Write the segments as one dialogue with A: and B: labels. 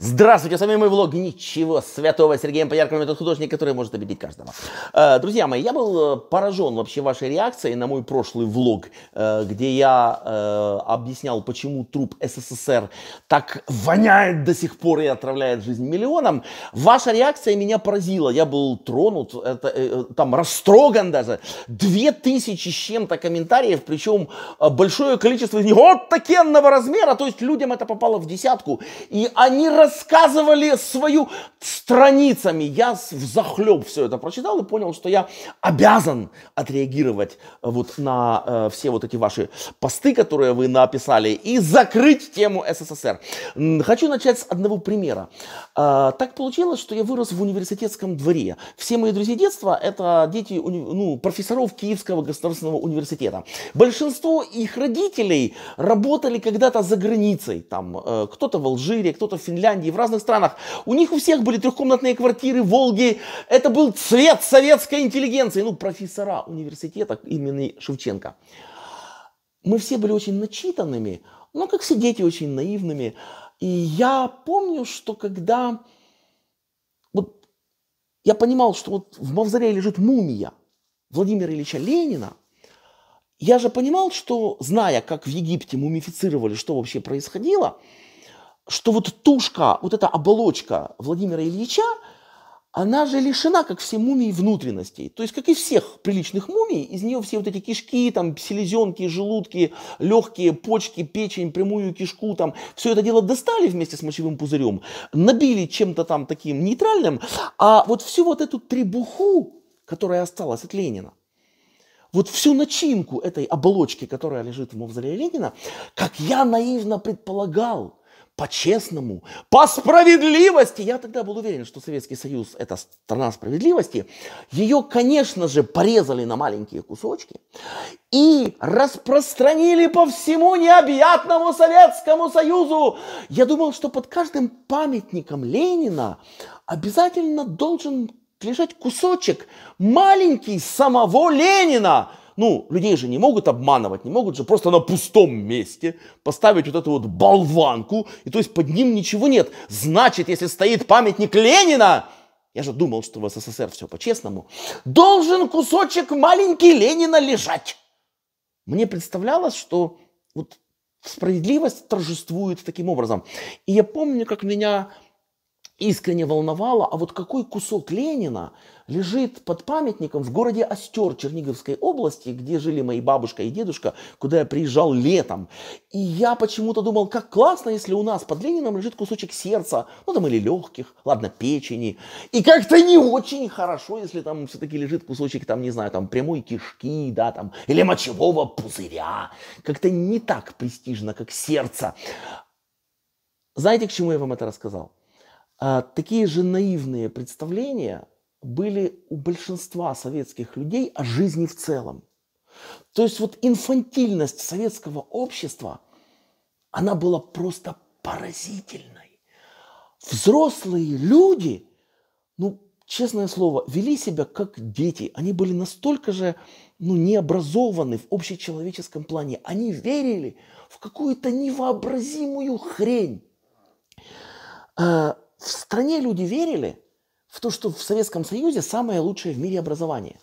A: Здравствуйте, с вами мой влог «Ничего святого» Сергеем Поярковым, этот художник, который может обидеть каждого. Э, друзья мои, я был э, поражен вообще вашей реакцией на мой прошлый влог, э, где я объяснял, почему труп СССР так воняет до сих пор и отравляет жизнь миллионам. Ваша реакция меня поразила, я был тронут, это, там растроган даже. Две тысячи с чем-то комментариев, причем большое количество из них вот такенного размера, то есть людям это попало в десятку, и они рассказывали свою страницами. Я в захлеб все это прочитал и понял, что я обязан отреагировать э, вот на э, все вот эти ваши посты, которые вы написали, и закрыть тему СССР. Хочу начать с одного примера. Э, так получилось, что я вырос в университетском дворе. Все мои друзья детства – это дети ну, профессоров Киевского государственного университета. Большинство их родителей работали когда-то за границей. Там э, кто-то в Алжире, кто-то в Финляндии, Финляндии, в разных странах. У них у всех были трехкомнатные квартиры, Волги. Это был цвет советской интеллигенции. Ну, профессора университета имени Шевченко. Мы все были очень начитанными, но как все дети очень наивными. И я помню, что когда вот я понимал, что вот в мавзолее лежит мумия Владимира Ильича Ленина, я же понимал, что зная, как в Египте мумифицировали, что вообще происходило, что вот тушка, вот эта оболочка Владимира Ильича, она же лишена, как все мумии, внутренностей. То есть, как и всех приличных мумий, из нее все вот эти кишки, там, селезенки, желудки, легкие, почки, печень, прямую кишку, там, все это дело достали вместе с мочевым пузырем, набили чем-то там таким нейтральным, а вот всю вот эту требуху, которая осталась от Ленина, вот всю начинку этой оболочки, которая лежит в мавзолее Ленина, как я наивно предполагал, по-честному, по справедливости. Я тогда был уверен, что Советский Союз – это страна справедливости. Ее, конечно же, порезали на маленькие кусочки и распространили по всему необъятному Советскому Союзу. Я думал, что под каждым памятником Ленина обязательно должен лежать кусочек маленький самого Ленина – ну, людей же не могут обманывать, не могут же просто на пустом месте поставить вот эту вот болванку, и то есть под ним ничего нет. Значит, если стоит памятник Ленина, я же думал, что в СССР все по-честному, должен кусочек маленький Ленина лежать. Мне представлялось, что вот справедливость торжествует таким образом. И я помню, как меня искренне волновало, а вот какой кусок Ленина лежит под памятником в городе Остер Черниговской области, где жили мои бабушка и дедушка, куда я приезжал летом. И я почему-то думал, как классно, если у нас под Лениным лежит кусочек сердца, ну там или легких, ладно, печени. И как-то не очень хорошо, если там все-таки лежит кусочек, там, не знаю, там прямой кишки, да, там, или мочевого пузыря. Как-то не так престижно, как сердце. Знаете, к чему я вам это рассказал? А, такие же наивные представления были у большинства советских людей о жизни в целом. То есть вот инфантильность советского общества, она была просто поразительной. Взрослые люди, ну, честное слово, вели себя как дети. Они были настолько же ну, необразованы в общечеловеческом плане. Они верили в какую-то невообразимую хрень. А, в стране люди верили в то, что в Советском Союзе самое лучшее в мире образование.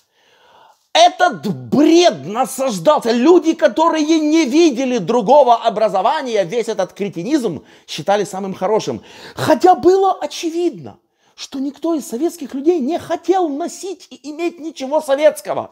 A: Этот бред насаждался. Люди, которые не видели другого образования, весь этот кретинизм считали самым хорошим. Хотя было очевидно – что никто из советских людей не хотел носить и иметь ничего советского.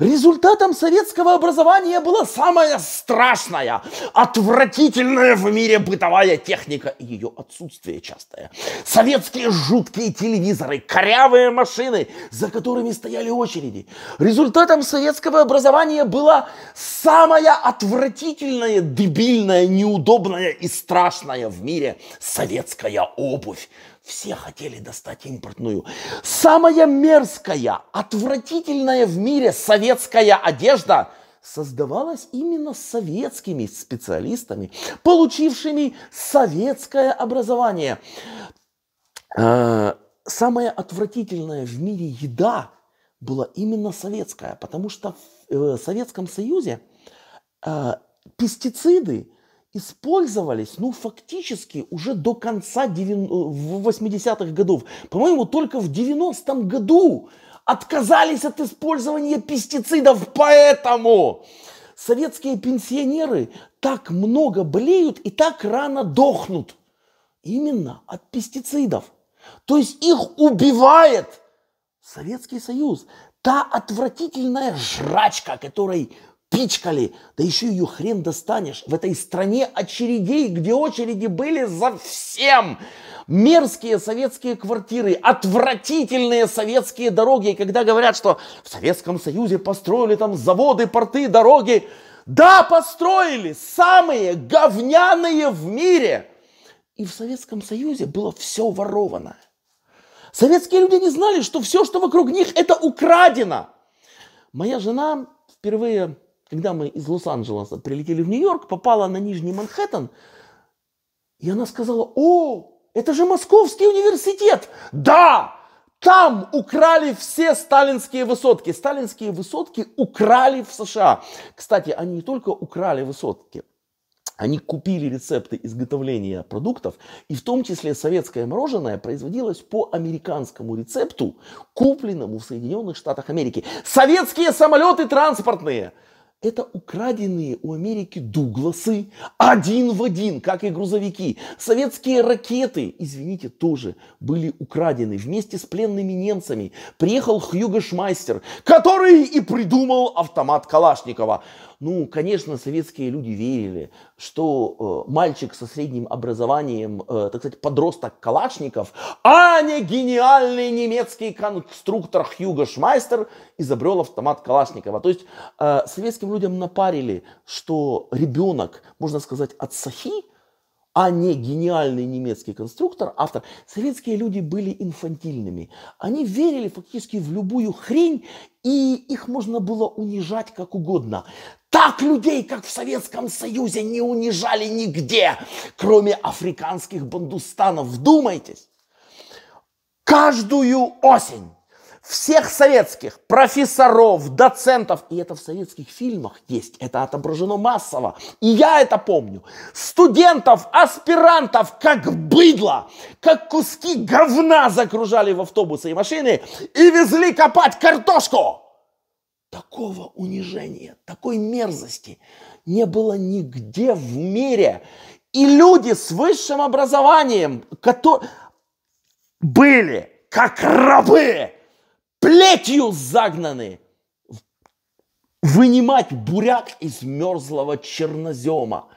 A: Результатом советского образования была самая страшная, отвратительная в мире бытовая техника и ее отсутствие частое. Советские жуткие телевизоры, корявые машины, за которыми стояли очереди. Результатом советского образования была самая отвратительная, дебильная, неудобная и страшная в мире советская обувь все хотели достать импортную. Самая мерзкая, отвратительная в мире советская одежда создавалась именно советскими специалистами, получившими советское образование. А, самая отвратительная в мире еда была именно советская, потому что в э, Советском Союзе а, пестициды использовались, ну, фактически уже до конца 80-х э, годов. По-моему, только в 90-м году отказались от использования пестицидов, поэтому советские пенсионеры так много болеют и так рано дохнут. Именно от пестицидов. То есть их убивает Советский Союз. Та отвратительная жрачка, которой пичкали, да еще ее хрен достанешь в этой стране очередей, где очереди были за всем. Мерзкие советские квартиры, отвратительные советские дороги. И когда говорят, что в Советском Союзе построили там заводы, порты, дороги, да, построили самые говняные в мире. И в Советском Союзе было все воровано. Советские люди не знали, что все, что вокруг них, это украдено. Моя жена впервые когда мы из Лос-Анджелеса прилетели в Нью-Йорк, попала на Нижний Манхэттен, и она сказала, о, это же Московский университет! Да! Там украли все сталинские высотки. Сталинские высотки украли в США. Кстати, они не только украли высотки, они купили рецепты изготовления продуктов, и в том числе советское мороженое производилось по американскому рецепту, купленному в Соединенных Штатах Америки. Советские самолеты транспортные – это украденные у Америки Дугласы один в один, как и грузовики. Советские ракеты, извините, тоже были украдены вместе с пленными немцами. Приехал Хьюго Шмайстер, который и придумал автомат Калашникова. Ну, конечно, советские люди верили, что э, мальчик со средним образованием, э, так сказать, подросток Калашников, а не гениальный немецкий конструктор Хьюго Шмайстер изобрел автомат Калашникова. То есть э, советским людям напарили, что ребенок, можно сказать, от Сахи, а не гениальный немецкий конструктор, автор. Советские люди были инфантильными. Они верили фактически в любую хрень, и их можно было унижать как угодно. Так людей, как в Советском Союзе, не унижали нигде, кроме африканских бандустанов. Вдумайтесь! Каждую осень всех советских профессоров, доцентов, и это в советских фильмах есть, это отображено массово, и я это помню, студентов, аспирантов, как быдло, как куски говна загружали в автобусы и машины и везли копать картошку. Такого унижения, такой мерзости не было нигде в мире. И люди с высшим образованием, которые были как рабы плетью загнаны, вынимать буряк из мерзлого чернозема.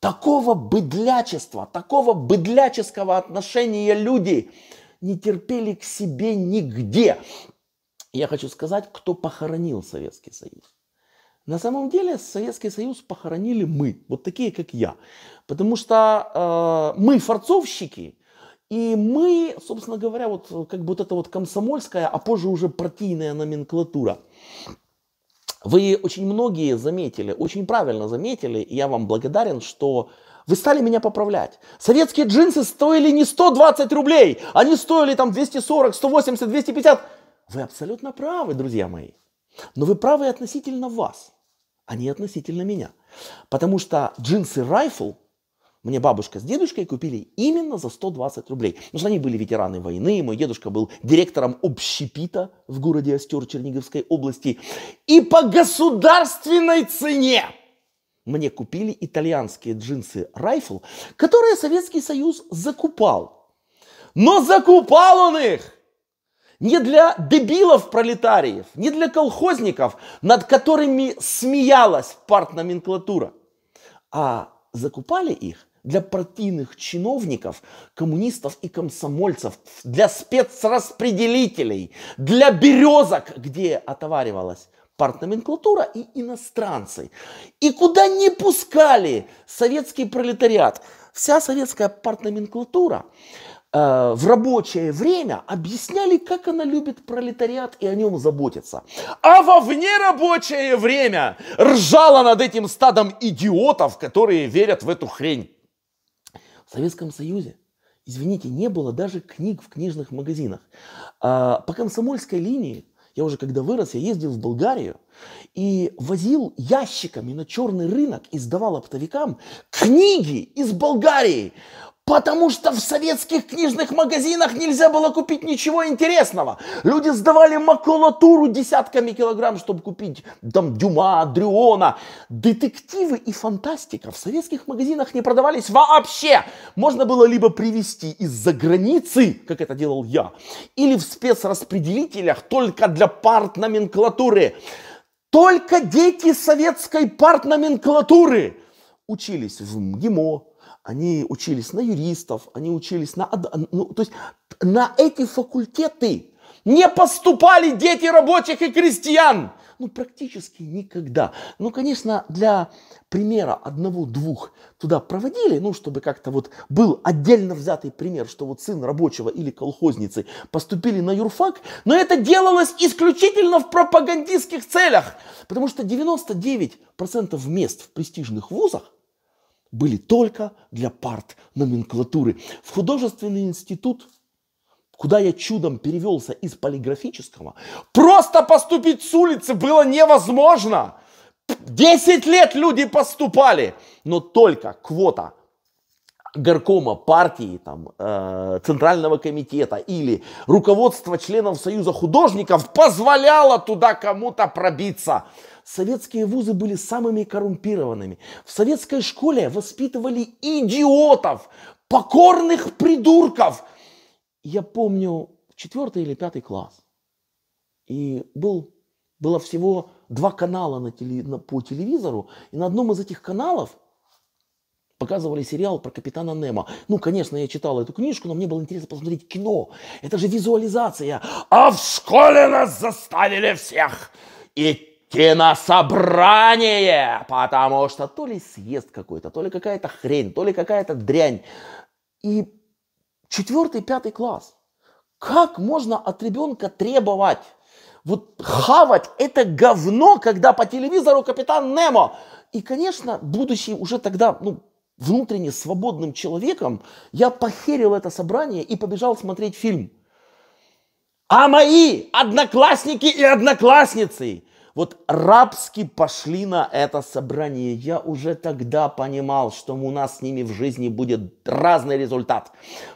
A: Такого быдлячества, такого быдляческого отношения люди не терпели к себе нигде. Я хочу сказать, кто похоронил Советский Союз. На самом деле Советский Союз похоронили мы, вот такие, как я. Потому что э, мы, форцовщики, и мы, собственно говоря, вот э, как бы вот эта вот комсомольская, а позже уже партийная номенклатура. Вы очень многие заметили, очень правильно заметили, и я вам благодарен, что вы стали меня поправлять. Советские джинсы стоили не 120 рублей, они стоили там 240, 180, 250. Вы абсолютно правы, друзья мои. Но вы правы относительно вас, а не относительно меня. Потому что джинсы Rifle мне бабушка с дедушкой купили именно за 120 рублей. Потому что они были ветераны войны, мой дедушка был директором общепита в городе Остер Черниговской области. И по государственной цене мне купили итальянские джинсы «Райфл», которые Советский Союз закупал. Но закупал он их не для дебилов-пролетариев, не для колхозников, над которыми смеялась партноменклатура, а закупали их для партийных чиновников, коммунистов и комсомольцев, для спецраспределителей, для березок, где отоваривалась партноменклатура и иностранцы. И куда не пускали советский пролетариат. Вся советская партноменклатура э, в рабочее время объясняли, как она любит пролетариат и о нем заботится. А во внерабочее время ржала над этим стадом идиотов, которые верят в эту хрень. В Советском Союзе, извините, не было даже книг в книжных магазинах. А по комсомольской линии, я уже когда вырос, я ездил в Болгарию и возил ящиками на черный рынок и сдавал оптовикам книги из Болгарии. Потому что в советских книжных магазинах нельзя было купить ничего интересного. Люди сдавали макулатуру десятками килограмм, чтобы купить там Дюма, Дрюона. Детективы и фантастика в советских магазинах не продавались вообще. Можно было либо привезти из-за границы, как это делал я, или в спецраспределителях только для партноменклатуры. Только дети советской партноменклатуры учились в МГИМО, они учились на юристов, они учились на... Ну, то есть на эти факультеты не поступали дети рабочих и крестьян. Ну, практически никогда. Ну, конечно, для примера одного-двух туда проводили, ну, чтобы как-то вот был отдельно взятый пример, что вот сын рабочего или колхозницы поступили на юрфак, но это делалось исключительно в пропагандистских целях, потому что 99% мест в престижных вузах – были только для парт номенклатуры. В художественный институт, куда я чудом перевелся из полиграфического, просто поступить с улицы было невозможно. Десять лет люди поступали, но только квота горкома партии, там, э, Центрального комитета или руководства членов Союза художников позволяло туда кому-то пробиться советские вузы были самыми коррумпированными. В советской школе воспитывали идиотов, покорных придурков. Я помню четвертый или пятый класс. И был, было всего два канала на теле, на, по телевизору. И на одном из этих каналов показывали сериал про капитана Немо. Ну, конечно, я читал эту книжку, но мне было интересно посмотреть кино. Это же визуализация. А в школе нас заставили всех идти кинособрание, потому что то ли съезд какой-то, то ли какая-то хрень, то ли какая-то дрянь. И четвертый, пятый класс. Как можно от ребенка требовать? Вот хавать это говно, когда по телевизору капитан Немо. И, конечно, будучи уже тогда, ну, внутренне свободным человеком, я похерил это собрание и побежал смотреть фильм. А мои одноклассники и одноклассницы вот рабски пошли на это собрание. Я уже тогда понимал, что у нас с ними в жизни будет разный результат.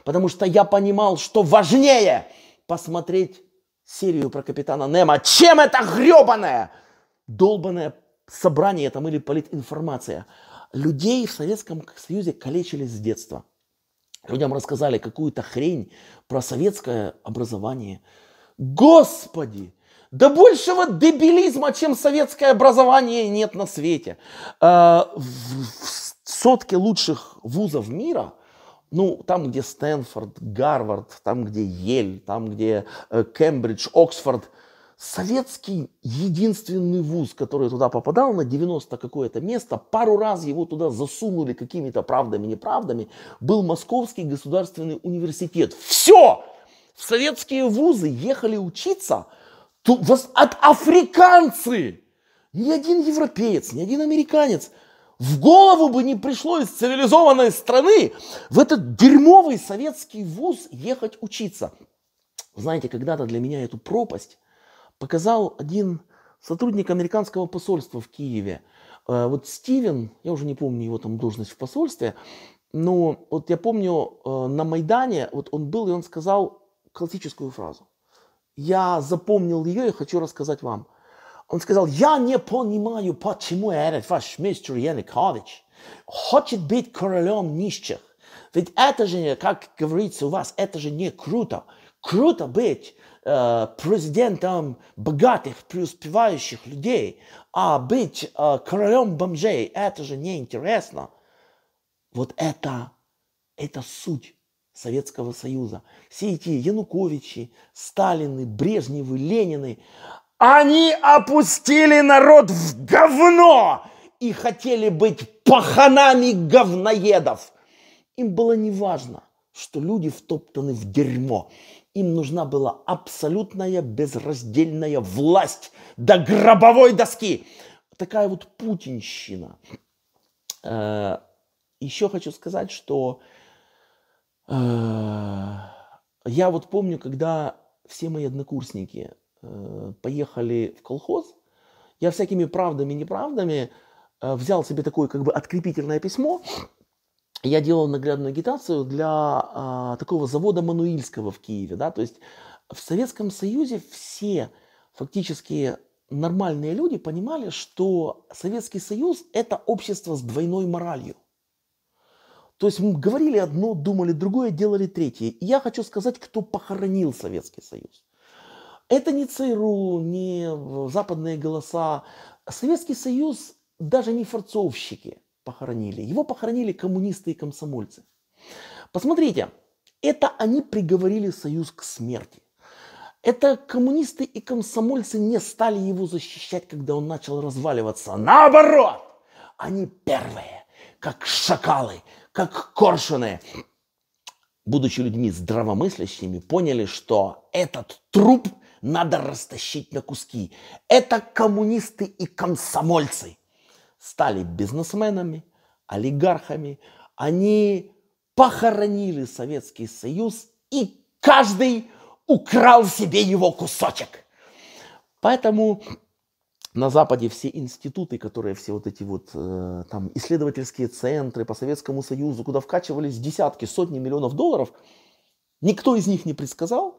A: Потому что я понимал, что важнее посмотреть серию про капитана Немо, чем это гребаное, долбанное собрание там или политинформация. Людей в Советском Союзе калечили с детства. Людям рассказали какую-то хрень про советское образование. Господи! Да большего дебилизма, чем советское образование, нет на свете. Э, в сотке лучших вузов мира, ну, там, где Стэнфорд, Гарвард, там, где Ель, там, где э, Кембридж, Оксфорд, советский единственный вуз, который туда попадал, на 90 какое-то место, пару раз его туда засунули какими-то правдами-неправдами, был Московский государственный университет. Все! В советские вузы ехали учиться – вас от африканцы, ни один европеец, ни один американец в голову бы не пришло из цивилизованной страны в этот дерьмовый советский вуз ехать учиться. Знаете, когда-то для меня эту пропасть показал один сотрудник американского посольства в Киеве. Э, вот Стивен, я уже не помню его там должность в посольстве, но вот я помню э, на Майдане, вот он был, и он сказал классическую фразу я запомнил ее и хочу рассказать вам. Он сказал, я не понимаю, почему этот ваш мистер Янукович хочет быть королем нищих. Ведь это же, как говорится у вас, это же не круто. Круто быть э, президентом богатых, преуспевающих людей, а быть э, королем бомжей, это же неинтересно. Вот это, это суть Советского Союза. Все эти Януковичи, Сталины, Брежневы, Ленины, они опустили народ в говно и хотели быть паханами говноедов. Им было не важно, что люди втоптаны в дерьмо. Им нужна была абсолютная безраздельная власть до гробовой доски. Такая вот путинщина. Э, еще хочу сказать, что Э, я вот помню, когда все мои однокурсники э, поехали в колхоз, я всякими правдами и неправдами э, взял себе такое как бы открепительное письмо. Я делал наглядную агитацию для а, такого завода Мануильского в Киеве. Да? То есть в Советском Союзе все фактически нормальные люди понимали, что Советский Союз – это общество с двойной моралью. То есть мы говорили одно, думали другое, делали третье. И я хочу сказать, кто похоронил Советский Союз. Это не ЦРУ, не западные голоса. Советский Союз даже не форцовщики похоронили. Его похоронили коммунисты и комсомольцы. Посмотрите, это они приговорили Союз к смерти. Это коммунисты и комсомольцы не стали его защищать, когда он начал разваливаться. Наоборот, они первые как шакалы, как коршуны, будучи людьми здравомыслящими, поняли, что этот труп надо растащить на куски. Это коммунисты и комсомольцы стали бизнесменами, олигархами. Они похоронили Советский Союз, и каждый украл себе его кусочек. Поэтому на Западе все институты, которые все вот эти вот э, там исследовательские центры по Советскому Союзу, куда вкачивались десятки, сотни миллионов долларов, никто из них не предсказал,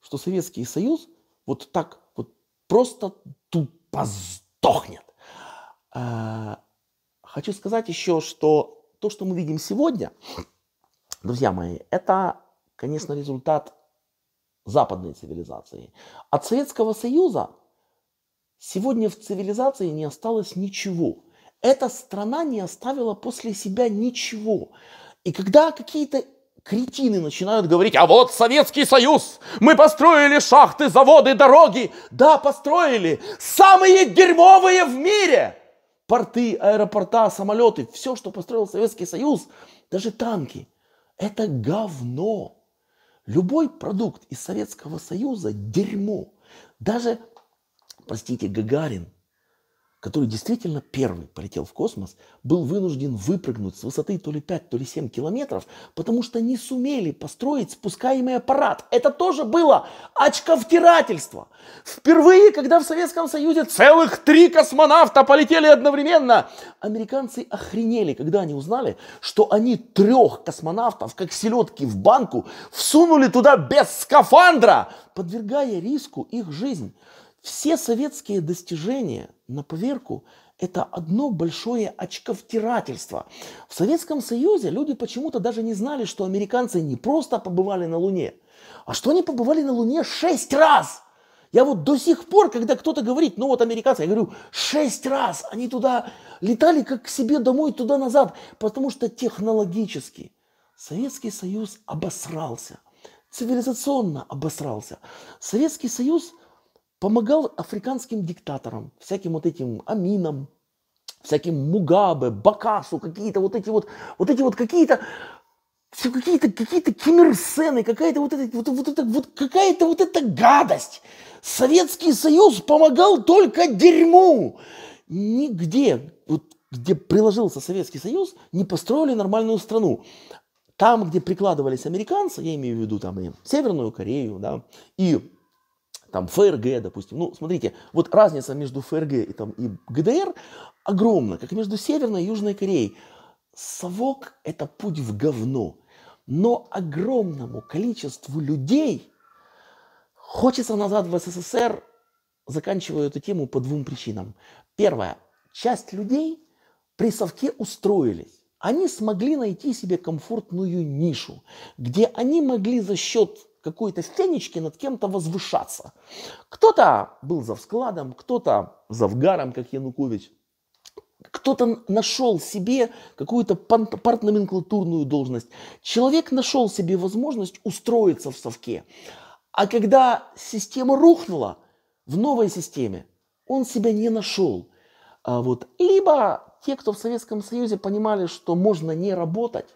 A: что Советский Союз вот так вот просто тупо сдохнет. Э, хочу сказать еще, что то, что мы видим сегодня, друзья мои, это, конечно, результат западной цивилизации. От Советского Союза Сегодня в цивилизации не осталось ничего. Эта страна не оставила после себя ничего. И когда какие-то кретины начинают говорить, а вот Советский Союз, мы построили шахты, заводы, дороги. Да, построили. Самые дерьмовые в мире. Порты, аэропорта, самолеты, все, что построил Советский Союз, даже танки. Это говно. Любой продукт из Советского Союза – дерьмо. Даже простите, Гагарин, который действительно первый полетел в космос, был вынужден выпрыгнуть с высоты то ли 5, то ли 7 километров, потому что не сумели построить спускаемый аппарат. Это тоже было очковтирательство. Впервые, когда в Советском Союзе целых три космонавта полетели одновременно, американцы охренели, когда они узнали, что они трех космонавтов, как селедки в банку, всунули туда без скафандра, подвергая риску их жизнь. Все советские достижения на поверку – это одно большое очковтирательство. В Советском Союзе люди почему-то даже не знали, что американцы не просто побывали на Луне, а что они побывали на Луне шесть раз – я вот до сих пор, когда кто-то говорит, ну вот американцы, я говорю, шесть раз они туда летали как к себе домой туда-назад, потому что технологически Советский Союз обосрался, цивилизационно обосрался. Советский Союз помогал африканским диктаторам, всяким вот этим Аминам, всяким Мугабе, Бакасу, какие-то вот эти вот, вот эти вот какие-то все какие-то какие-то кимерсены, какая-то вот эта вот, вот, это, вот какая-то вот эта гадость. Советский Союз помогал только дерьму. Нигде, вот где приложился Советский Союз, не построили нормальную страну. Там, где прикладывались американцы, я имею в виду там и Северную Корею, да, и там ФРГ, допустим. Ну, смотрите, вот разница между ФРГ и, там, и ГДР огромна, как между Северной и Южной Кореей. Совок – это путь в говно. Но огромному количеству людей хочется назад в СССР, заканчиваю эту тему по двум причинам. Первое. Часть людей при совке устроились они смогли найти себе комфортную нишу, где они могли за счет какой-то фенечке над кем-то возвышаться. Кто-то был за вскладом, кто-то за вгаром, как Янукович. Кто-то нашел себе какую-то партноменклатурную должность. Человек нашел себе возможность устроиться в совке. А когда система рухнула, в новой системе он себя не нашел. А вот, либо те, кто в Советском Союзе понимали, что можно не работать,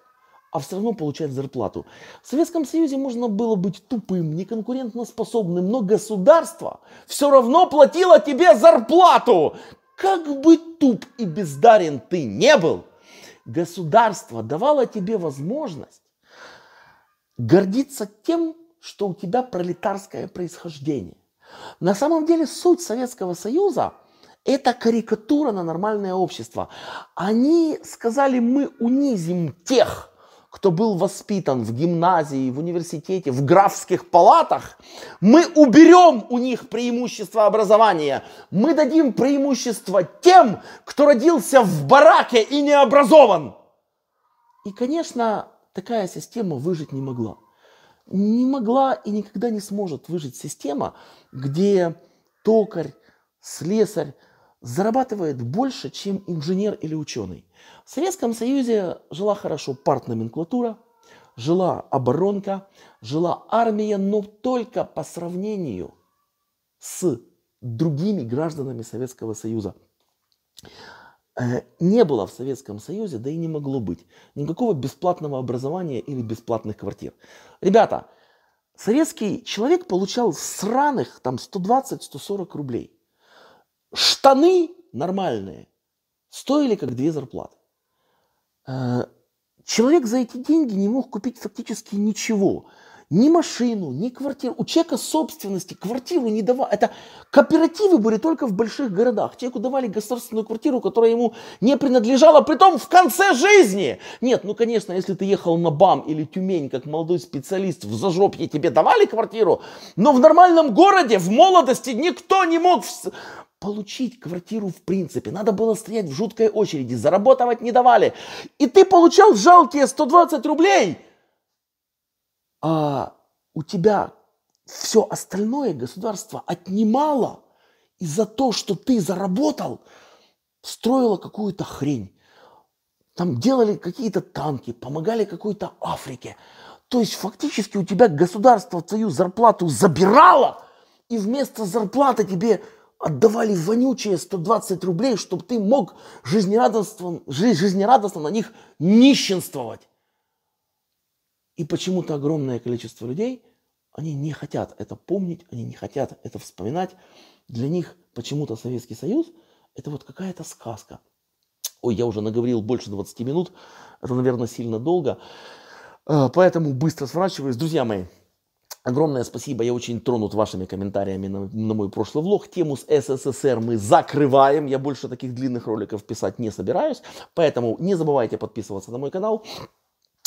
A: а все равно получать зарплату. В Советском Союзе можно было быть тупым, неконкурентоспособным, но государство все равно платило тебе зарплату. Как бы туп и бездарен ты не был, государство давало тебе возможность гордиться тем, что у тебя пролетарское происхождение. На самом деле суть Советского Союза – это карикатура на нормальное общество. Они сказали, мы унизим тех, кто был воспитан в гимназии, в университете, в графских палатах, мы уберем у них преимущество образования. Мы дадим преимущество тем, кто родился в бараке и не образован. И, конечно, такая система выжить не могла. Не могла и никогда не сможет выжить система, где токарь, слесарь, зарабатывает больше, чем инженер или ученый. В Советском Союзе жила хорошо партноменклатура, жила оборонка, жила армия, но только по сравнению с другими гражданами Советского Союза. Э, не было в Советском Союзе, да и не могло быть, никакого бесплатного образования или бесплатных квартир. Ребята, советский человек получал сраных там 120-140 рублей штаны нормальные стоили как две зарплаты. Э, человек за эти деньги не мог купить фактически ничего ни машину, ни квартиру. У человека собственности квартиру не давали. Это кооперативы были только в больших городах. Человеку давали государственную квартиру, которая ему не принадлежала, при том в конце жизни. Нет, ну конечно, если ты ехал на БАМ или Тюмень, как молодой специалист, в зажопье тебе давали квартиру, но в нормальном городе, в молодости никто не мог получить квартиру в принципе. Надо было стоять в жуткой очереди, заработать не давали. И ты получал жалкие 120 рублей – а, у тебя все остальное государство отнимало из за то, что ты заработал, строило какую-то хрень. Там делали какие-то танки, помогали какой-то Африке. То есть фактически у тебя государство твою зарплату забирало, и вместо зарплаты тебе отдавали вонючие 120 рублей, чтобы ты мог жизнерадостно, жизнерадостно на них нищенствовать. И почему-то огромное количество людей, они не хотят это помнить, они не хотят это вспоминать. Для них почему-то Советский Союз – это вот какая-то сказка. Ой, я уже наговорил больше 20 минут, это, наверное, сильно долго. Э, поэтому быстро сворачиваюсь. Друзья мои, Огромное спасибо, я очень тронут вашими комментариями на, на мой прошлый влог. Тему с СССР мы закрываем, я больше таких длинных роликов писать не собираюсь, поэтому не забывайте подписываться на мой канал.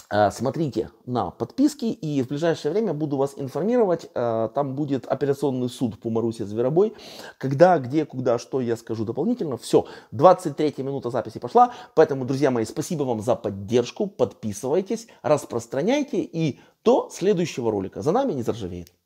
A: Э, смотрите на подписки, и в ближайшее время буду вас информировать. Э, там будет операционный суд по Марусе Зверобой. Когда, где, куда, что я скажу дополнительно. Все, 23 минута записи пошла. Поэтому, друзья мои, спасибо вам за поддержку. Подписывайтесь, распространяйте, и до следующего ролика. За нами не заржавеет.